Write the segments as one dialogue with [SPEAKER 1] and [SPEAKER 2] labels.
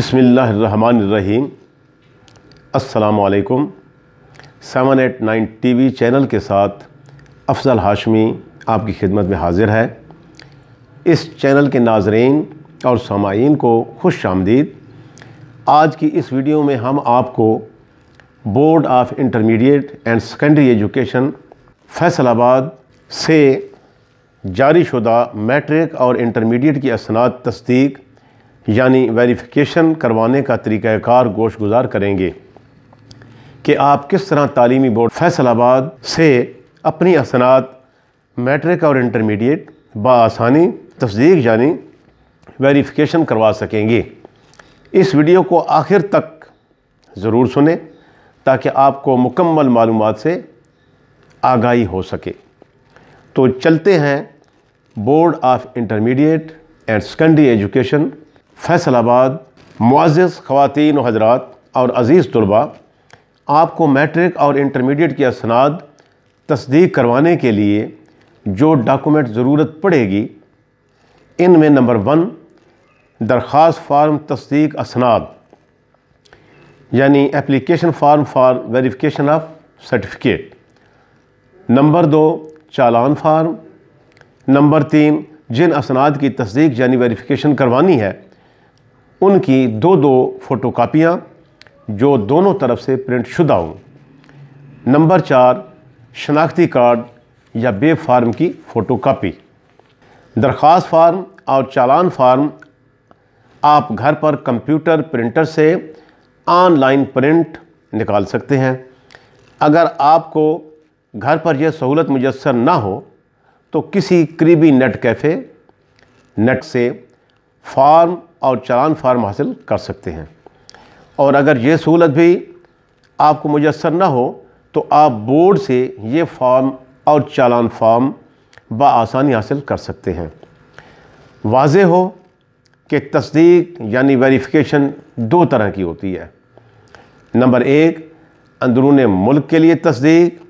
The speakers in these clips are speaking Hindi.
[SPEAKER 1] बिसमीम् अल्लाम seven eight nine TV channel के साथ अफजल हाशमी आपकी खिदमत में हाजिर है इस चैनल के नाजरीन और सामाइन को खुश आमदीद आज की इस वीडियो में हम आपको board of intermediate and secondary education Faisalabad से जारी शुदा मैट्रिक और इंटरमीडिएट की असनाद तस्दीक यानी वेरिफिकेशन करवाने का तरीक़ाकार गोश गुजार करेंगे कि आप किस तरह तालीमी बोर्ड फैसलाबाद से अपनी असनात मैट्रिक और इंटरमीडिएट बसानी तस्दीक यानी वेरिफिकेशन करवा सकेंगे इस वीडियो को आखिर तक ज़रूर सुने ताकि आपको मुकम्मल मालूम से आगाही हो सके तो चलते हैं board of intermediate and secondary education Faisalabad मुआज़ ख़वान हजरात और अज़ीज़ तलबा आपको मैट्रिक और इंटरमीडिएट की असनाद तस्दीक करवाने के लिए जो डॉक्यूमेंट ज़रूरत पड़ेगी इन में नंबर वन दरख्वास फार्म तस्दीक असनाद यानी application form for verification of certificate number दो चालान फार्म नंबर तीन जिन असनाद की तस्दीक यानी वेरिफिकेशन करवानी है उनकी दो दो कापियाँ जो दोनों तरफ से प्रिंट शुदा हों नंबर चार शनाख्ती कार्ड या बे फार्म की कापी दरख्वास्त फार्म और चालान फार्म आप घर पर कंप्यूटर प्रिंटर से ऑनलाइन प्रिंट निकाल सकते हैं अगर आपको घर पर यह सहूलत मुयसर ना हो तो किसी करीबी नेट कैफ़े नेट से फार्म और चालान फार्म हासिल कर सकते हैं और अगर ये सहूलत भी आपको मुयसर ना हो तो आप बोर्ड से ये फॉर्म और चालान फॉर्म बसानी हासिल कर सकते हैं वाज हो कि तस्दीक यानी वेरिफिकेशन दो तरह की होती है नंबर एक अंदरून मुल्क के लिए तस्दीक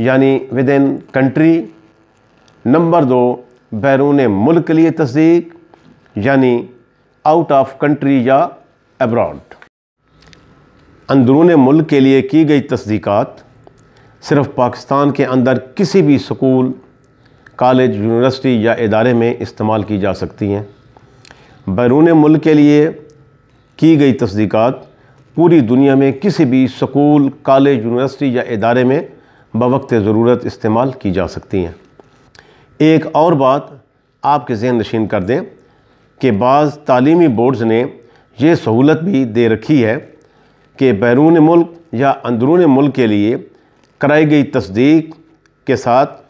[SPEAKER 1] यानी विद इन कंट्री नंबर दो बैरून मुल्क के लिए तस्दीक यानी आउट ऑफ कंट्री या एब्रॉड अंदरून मुल्क के लिए की गई तस्दीक सिर्फ पाकिस्तान के अंदर किसी भी स्कूल कॉलेज यूनिवर्सिटी या इदारे में इस्तेमाल की जा सकती हैं बैरून मुल्क के लिए की गई तस्दीक पूरी दुनिया में किसी भी स्कूल कॉलेज यूनिवर्सिटी या इदारे में बवक्त ज़रूरत इस्तेमाल की जा सकती हैं एक और बात आपके जहन नशीन कर दें कि बाज़ तालीमी बोर्ड्स ने यह सहूलत भी दे रखी है कि बैरून मुल्क या अंदरून मुल्क के लिए कराई गई तस्दीक के साथ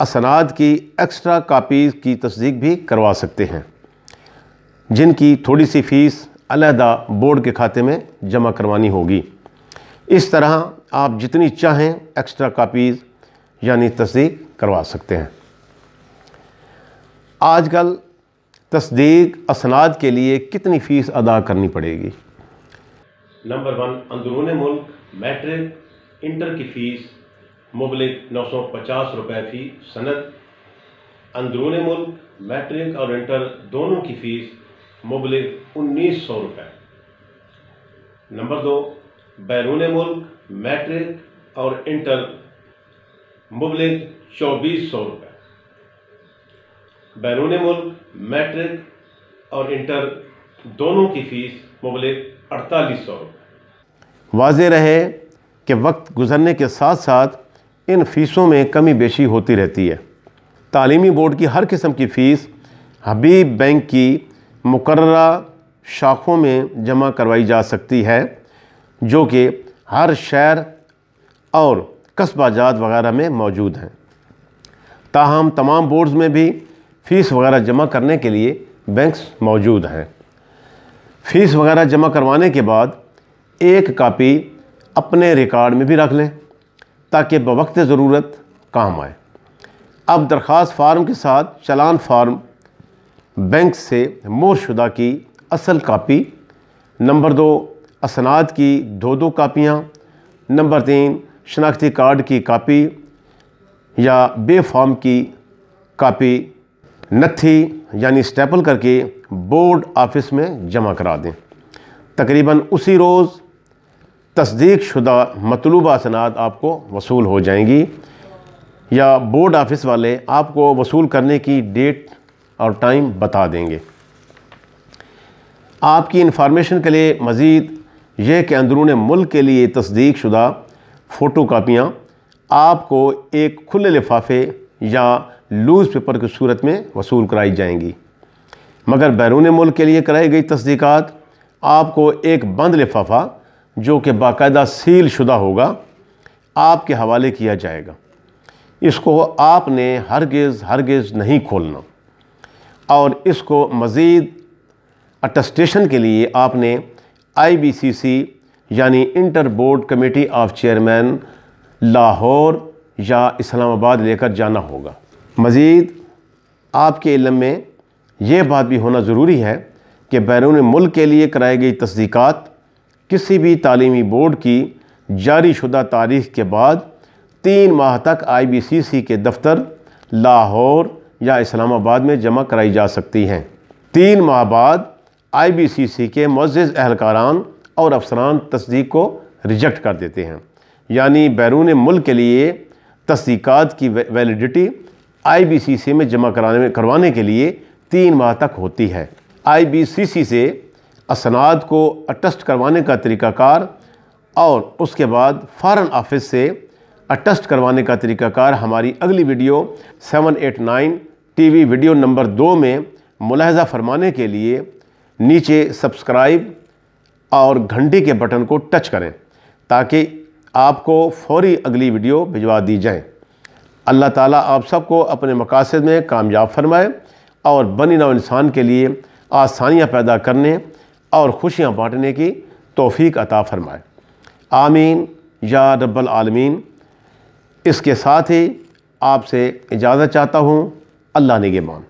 [SPEAKER 1] असनाद की एक्स्ट्रा कापीज़ की तस्दीक भी करवा सकते हैं जिनकी थोड़ी सी फ़ीस अलहदा बोर्ड के खाते में जमा करवानी होगी इस तरह आप जितनी चाहें एक्स्ट्रा कापीज़ यानी तस्दीक करवा सकते हैं आजकल तस्दीक असनाद के लिए कितनी फ़ीस अदा करनी पड़ेगी नंबर वन अंदरून मुल्क मैट्रिक इंटर की फ़ीस मुबलिक नौ सौ पचास रुपये फ़ी सनत अंदरून मुल्क मैट्रिक और इंटर दोनों की फ़ीस मुबलिक उन्नीस सौ रुपये नंबर दो बैरून मुल्क मैट्रिक और इंटर मुबलिक चौबीस सौ रुपये बैरून मुल्क मैट्रिक और इंटर दोनों की फ़ीस मुबलिक अड़तालीस सौ वाज रहे कि वक्त गुजरने के साथ साथ इन फ़ीसों में कमी बेशी होती रहती है तालीमी बोर्ड की हर किस्म की फ़ीस हबीब बैंक की मुकर शाखों में जमा करवाई जा सकती है जो कि हर शहर और कस्बाजात वगैरह में मौजूद हैं ताहम तमाम बोर्ड्स में भी फ़ीस वगैरह जमा करने के लिए बैंक्स मौजूद हैं फ़ीस वगैरह जमा करवाने के बाद एक कापी अपने रिकॉर्ड में भी रख लें ताकि बवक्त ज़रूरत काम आए अब दरख्वास्त फार्म के साथ चलान फार्म बैंक से मोरशुदा की असल कापी नंबर दो असनाद की दो दो कापियाँ नंबर तीन शनाख्ती कार्ड की कापी या बे फॉर्म की कापी नत्थी यानी स्टेपल करके बोर्ड ऑफिस में जमा करा दें तकरीबन उसी रोज़ तस्दीक शुदा मतलूबा सनात आपको वसूल हो जाएंगी या बोर्ड ऑफिस वाले आपको वसूल करने की डेट और टाइम बता देंगे आपकी इंफॉर्मेशन के लिए मज़ीद यह कि अंदरून मुल्क के लिए तस्दीक शुदा फ़ोटो कापियाँ आपको एक खुले लिफाफे या लूज़ पेपर की सूरत में वसूल कराई जाएंगी मगर बैरून मुल्क के लिए कराई गई तस्दीक आपको एक बंद लिफाफा जो कि बाकायदा सील शुदा होगा आपके हवाले किया जाएगा इसको आपने हरगिज़ हरगिज़ नहीं खोलना और इसको मज़ीद अटस्टेशन के लिए आपने आईबीसीसी यानी inter board committee of chairman Lahore या इस्लामाबाद लेकर जाना होगा मज़ीद आपके इलम में यह बात भी होना ज़रूरी है कि बैरून मुल्क के लिए कराई गई तस्दीक किसी भी तलीमी बोर्ड की जारी शुदा तारीख के बाद तीन माह तक आई बी सी सी के दफ्तर लाहौर या इस्लामाबाद में जमा कराई जा सकती हैं तीन माह बाद आई बी सी सी के मज़ज़ अहलकारान और अफसरान तस्दीक को रिजेक्ट कर देते हैं यानी बैरून मुल्क के लिए तस्दीक की वैलिडिटी आईबीसीसी में जमा कराने में करवाने के लिए तीन माह तक होती है आईबीसीसी से असनाद को अटस्ट करवाने का तरीक़ाकार और उसके बाद फ़ारन ऑफिस से अटस्ट करवाने का तरीक़ाकार हमारी अगली वीडियो 789 टीवी वीडियो नंबर दो में मुलाहजा फरमाने के लिए नीचे सब्सक्राइब और घंटी के बटन को टच करें ताकि आपको फौरी अगली वीडियो भिजवा दी जाए अल्लाह ताला आप सबको अपने मकासद में कामयाब फरमाए और बनी नव इंसान के लिए आसानियाँ पैदा करने और खुशियाँ बाँटने की तोफ़ी अता फरमाए आमीन या रब्बल आलमीन इसके साथ ही आपसे इजाज़त चाहता हूँ अल्लाह ने मान